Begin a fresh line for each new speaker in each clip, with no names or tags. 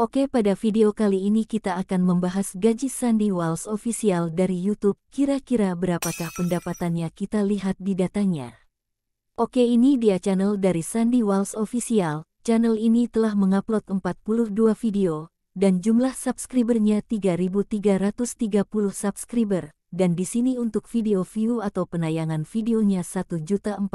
Oke pada video kali ini kita akan membahas gaji Sandy Walsh official dari YouTube. Kira-kira berapakah pendapatannya kita lihat di datanya. Oke ini dia channel dari Sandy Walsh official. Channel ini telah mengupload 42 video dan jumlah subscribernya 3.330 subscriber. Dan di sini untuk video view atau penayangan videonya 1.415.349.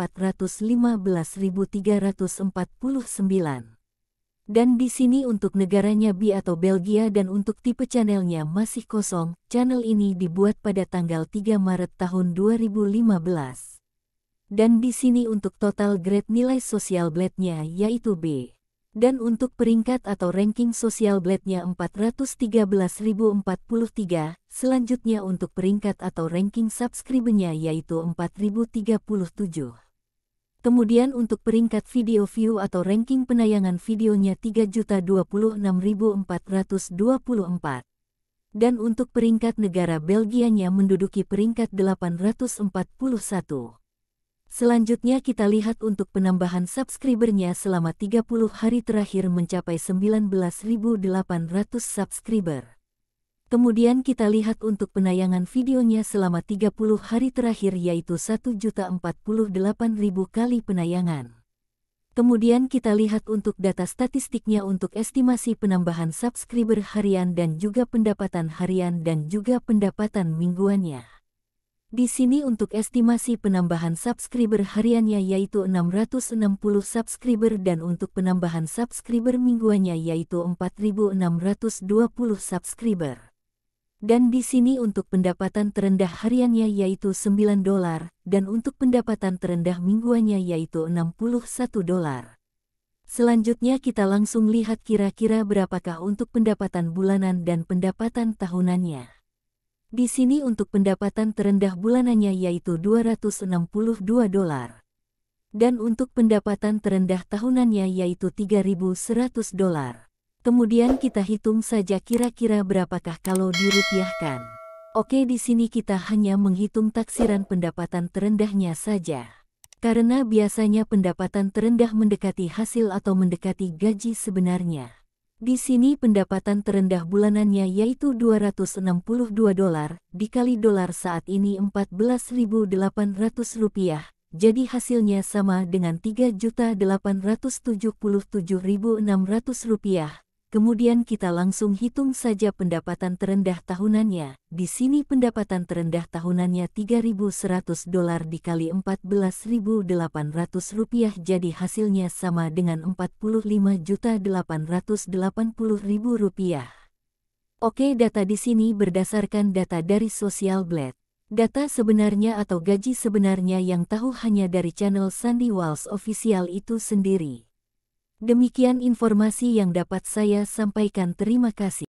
Dan di sini untuk negaranya B atau Belgia dan untuk tipe channelnya masih kosong, channel ini dibuat pada tanggal 3 Maret tahun 2015. Dan di sini untuk total grade nilai sosial blade-nya yaitu B. Dan untuk peringkat atau ranking sosial blade-nya 413.043, selanjutnya untuk peringkat atau ranking subscribe-nya yaitu 4037. Kemudian untuk peringkat video view atau ranking penayangan videonya 3.026.424. Dan untuk peringkat negara Belgianya menduduki peringkat 841. Selanjutnya kita lihat untuk penambahan subscribernya selama 30 hari terakhir mencapai 19.800 subscriber. Kemudian kita lihat untuk penayangan videonya selama 30 hari terakhir yaitu 1.048.000 kali penayangan. Kemudian kita lihat untuk data statistiknya untuk estimasi penambahan subscriber harian dan juga pendapatan harian dan juga pendapatan mingguannya. Di sini untuk estimasi penambahan subscriber hariannya yaitu 660 subscriber dan untuk penambahan subscriber mingguannya yaitu 4620 subscriber dan di sini untuk pendapatan terendah hariannya yaitu 9 dolar, dan untuk pendapatan terendah mingguannya yaitu 61 dolar. Selanjutnya kita langsung lihat kira-kira berapakah untuk pendapatan bulanan dan pendapatan tahunannya. Di sini untuk pendapatan terendah bulanannya yaitu 262 dolar. Dan untuk pendapatan terendah tahunannya yaitu 3.100 dolar. Kemudian kita hitung saja kira-kira berapakah kalau dirupiahkan. Oke di sini kita hanya menghitung taksiran pendapatan terendahnya saja. Karena biasanya pendapatan terendah mendekati hasil atau mendekati gaji sebenarnya. Di sini pendapatan terendah bulanannya yaitu 262 dolar, dikali dolar saat ini 14.800 rupiah, jadi hasilnya sama dengan 3.877.600 rupiah, Kemudian kita langsung hitung saja pendapatan terendah tahunannya. Di sini pendapatan terendah tahunannya 3.100 dolar dikali 14.800 rupiah jadi hasilnya sama dengan 45.880.000 rupiah. Oke data di sini berdasarkan data dari Social Blade. Data sebenarnya atau gaji sebenarnya yang tahu hanya dari channel Sandy Walls Official itu sendiri. Demikian informasi yang dapat saya sampaikan. Terima kasih.